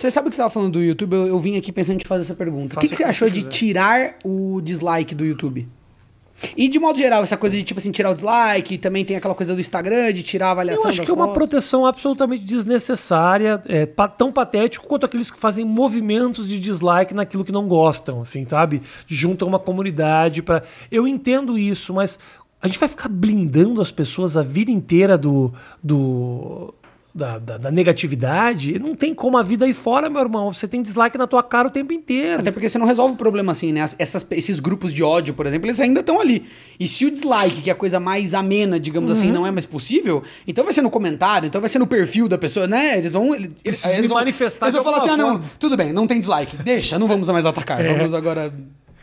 Você sabe o que você estava falando do YouTube? Eu, eu, vim aqui pensando em te fazer essa pergunta. O que, que você achou de tirar o dislike do YouTube? E de modo geral, essa coisa de tipo assim, tirar o dislike, também tem aquela coisa do Instagram, de tirar a avaliação. Eu acho que fotos. é uma proteção absolutamente desnecessária, é, tão patético quanto aqueles que fazem movimentos de dislike naquilo que não gostam, assim, sabe? Juntam uma comunidade para. Eu entendo isso, mas a gente vai ficar blindando as pessoas a vida inteira do, do da, da, da, negatividade, não tem como a vida ir fora, meu irmão. Você tem dislike na tua cara o tempo inteiro. Até porque você não resolve o problema assim, né? Essas, esses grupos de ódio, por exemplo, eles ainda estão ali. E se o dislike, que é a coisa mais amena, digamos assim, uhum. assim, não é mais possível, então vai ser no comentário, então vai ser no perfil da pessoa, né? Eles vão. Eles, eles, eles vão manifestar. Eles vão falar assim: forma. ah, não, tudo bem, não tem dislike. Deixa, não vamos mais atacar. É. Vamos agora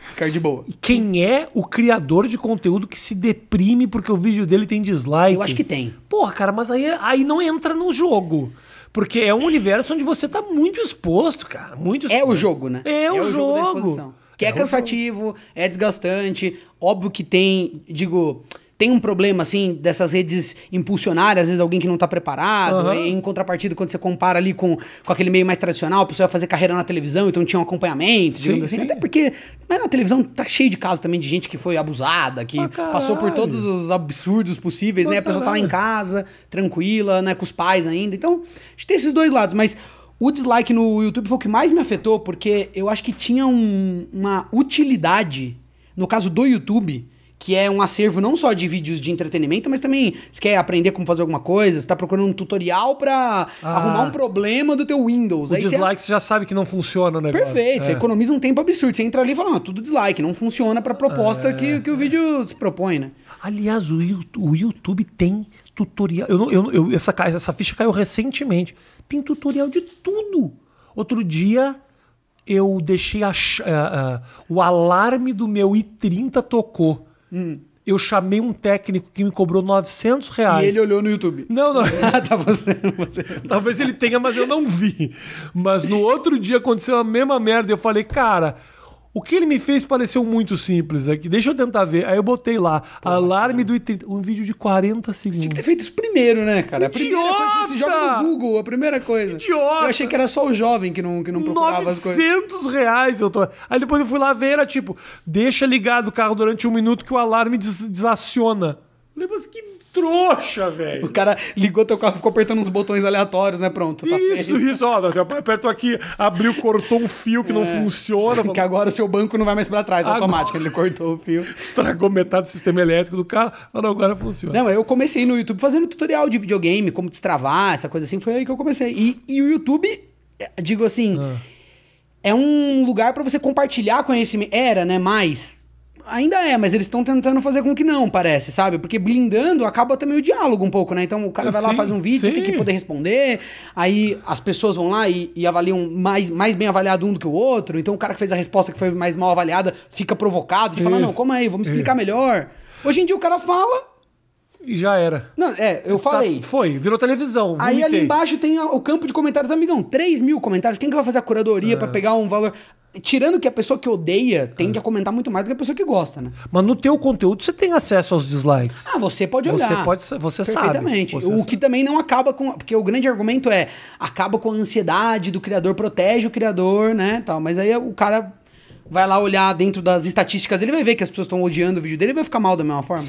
Ficar de boa. Quem é o criador de conteúdo que se deprime porque o vídeo dele tem dislike? Eu acho que tem. Porra, cara, mas aí, aí não entra no jogo. Porque é um universo onde você tá muito exposto, cara. Muito é exposto. Né? É, é o jogo, né? É, é o, o jogo. jogo que é, é cansativo, jogo. é desgastante. Óbvio que tem, digo, tem um problema, assim, dessas redes impulsionárias, às vezes alguém que não tá preparado, uhum. em contrapartida, quando você compara ali com, com aquele meio mais tradicional, a pessoa ia fazer carreira na televisão, então tinha um acompanhamento, sim, digamos assim. Sim. Até porque, mas na televisão tá cheio de casos também de gente que foi abusada, que ah, passou por todos os absurdos possíveis, ah, né? A ah, pessoa tá lá em casa, tranquila, né? Com os pais ainda. Então, a gente tem esses dois lados, mas. O dislike no YouTube foi o que mais me afetou, porque eu acho que tinha um, uma utilidade, no caso do YouTube, que é um acervo não só de vídeos de entretenimento, mas também se quer aprender como fazer alguma coisa, você tá procurando um tutorial para ah, arrumar um problema do teu Windows. O Aí dislike você... você já sabe que não funciona o negócio. Perfeito, é. você economiza um tempo absurdo. Você entra ali e fala, é tudo dislike, não funciona para a proposta é, que, que o vídeo se propõe, né? Aliás, o YouTube tem tutorial. Eu, eu, eu essa, essa ficha caiu recentemente. Tem tutorial de tudo. Outro dia eu deixei a, uh, uh, o alarme do meu i30 tocou. Hum. Eu chamei um técnico que me cobrou 900 reais. E ele olhou no YouTube. Não, não. Ah, tá você, você. Talvez ele tenha, mas eu não vi. Mas no outro dia aconteceu a mesma merda. Eu falei, cara, o que ele me fez pareceu muito simples aqui. Deixa eu tentar ver. Aí eu botei lá, Porra, alarme cara. do I-30, um vídeo de 40 segundos. Tinha que ter feito isso primeiro, né, cara? A primeira Idiota! primeira coisa, você joga no Google, a primeira coisa. Idiota! Eu achei que era só o jovem que não, que não procurava as coisas. 900 reais eu tô... Aí depois eu fui lá ver, era tipo, deixa ligado o carro durante um minuto que o alarme des desaciona. Eu falei, mas que trouxa, velho. O cara ligou teu carro, ficou apertando uns botões aleatórios, né? Pronto. Isso, tá isso. Ó, apertou aqui, abriu, cortou um fio que é. não funciona. Que agora o seu banco não vai mais para trás, agora... automático. Ele cortou o fio. Estragou metade do sistema elétrico do carro, mas não, agora funciona. Não, eu comecei no YouTube fazendo tutorial de videogame, como destravar, essa coisa assim. Foi aí que eu comecei. E, e o YouTube, é, digo assim... Ah. É um lugar para você compartilhar conhecimento. Era, né? Mais Ainda é, mas eles estão tentando fazer com que não, parece, sabe? Porque blindando acaba também o diálogo um pouco, né? Então o cara vai sim, lá, faz um vídeo, sim. tem que poder responder. Aí as pessoas vão lá e, e, avaliam mais, mais bem avaliado um do que o outro. Então o cara que fez a resposta que foi mais mal avaliada fica provocado de falar: Isso. não, como aí, vamos explicar é. melhor. Hoje em dia o cara fala, e já era. Não, é, eu tá, falei. Tá, foi, virou televisão. Aí ali embaixo tem o campo de comentários, amigão, 3 mil comentários. Quem que vai fazer a curadoria é. para pegar um valor? Tirando que a pessoa que odeia tende a comentar muito mais do que a pessoa que gosta, né? Mas no teu conteúdo você tem acesso aos dislikes. Ah, você pode olhar. Você pode, você perfeitamente. sabe. Você o sabe. que também não acaba com, porque o grande argumento é acaba com a ansiedade do criador, protege o criador, né, tal. Mas aí o cara vai lá olhar dentro das estatísticas, ele vai ver que as pessoas estão odiando o vídeo dele, ele vai ficar mal da mesma forma.